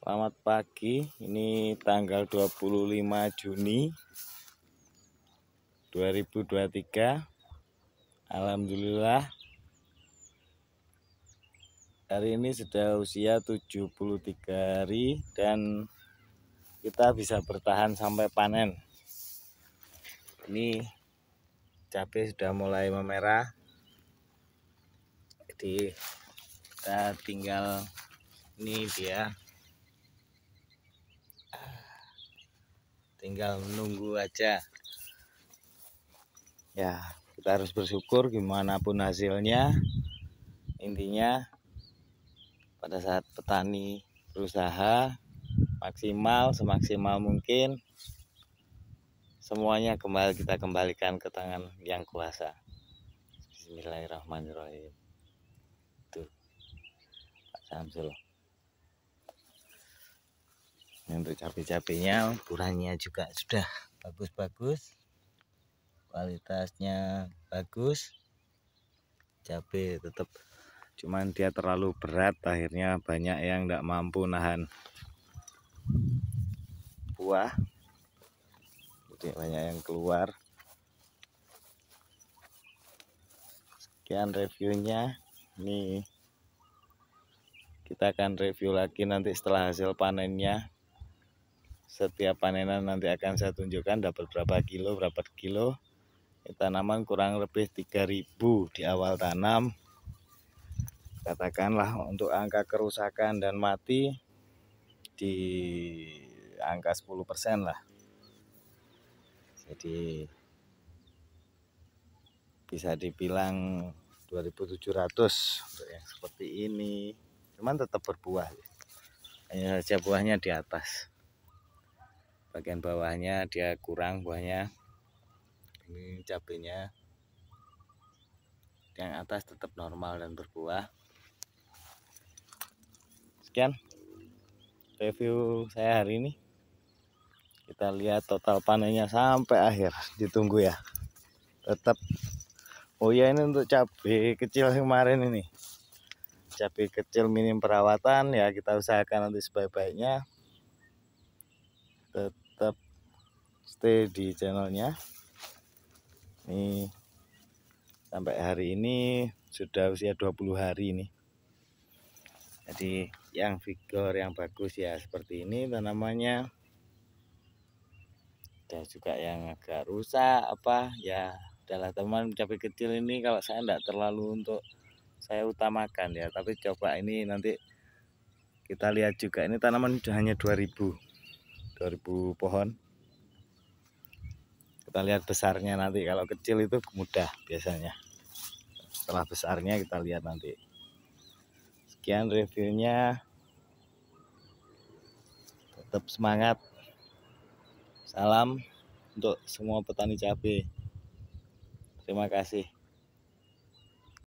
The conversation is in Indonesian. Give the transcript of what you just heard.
Selamat pagi, ini tanggal 25 Juni 2023 Alhamdulillah Hari ini sudah usia 73 hari dan kita bisa bertahan sampai panen Ini cabai sudah mulai memerah Jadi kita tinggal ini dia tinggal menunggu aja ya kita harus bersyukur gimana pun hasilnya intinya pada saat petani berusaha maksimal semaksimal mungkin semuanya kembali kita kembalikan ke tangan yang kuasa Bismillahirrahmanirrahim itu Pak Samsul untuk cabai-cabainya ukurannya juga sudah bagus-bagus kualitasnya bagus cabai tetap cuman dia terlalu berat akhirnya banyak yang tidak mampu nahan buah jadi banyak yang keluar sekian reviewnya nih kita akan review lagi nanti setelah hasil panennya setiap panenan nanti akan saya tunjukkan dapat berapa kilo berapa kilo tanaman kurang lebih 3000 di awal tanam katakanlah untuk angka kerusakan dan mati di angka 10% lah jadi bisa dibilang 2700 untuk yang seperti ini cuman tetap berbuah hanya saja buahnya di atas bagian bawahnya dia kurang buahnya ini cabenya yang atas tetap normal dan berbuah sekian review saya hari ini kita lihat total panennya sampai akhir ditunggu ya tetap oh ya ini untuk cabai kecil kemarin ini cabai kecil minim perawatan ya kita usahakan nanti sebaik-baiknya tetap tetap stay di channelnya ini sampai hari ini sudah usia 20 hari ini jadi yang vigor yang bagus ya seperti ini tanamannya dan juga yang agak rusak apa ya adalah teman cabai kecil ini kalau saya tidak terlalu untuk saya utamakan ya tapi coba ini nanti kita lihat juga ini tanaman hanya 2000 2000 pohon kita lihat besarnya nanti kalau kecil itu mudah biasanya setelah besarnya kita lihat nanti sekian reviewnya tetap semangat salam untuk semua petani cabai terima kasih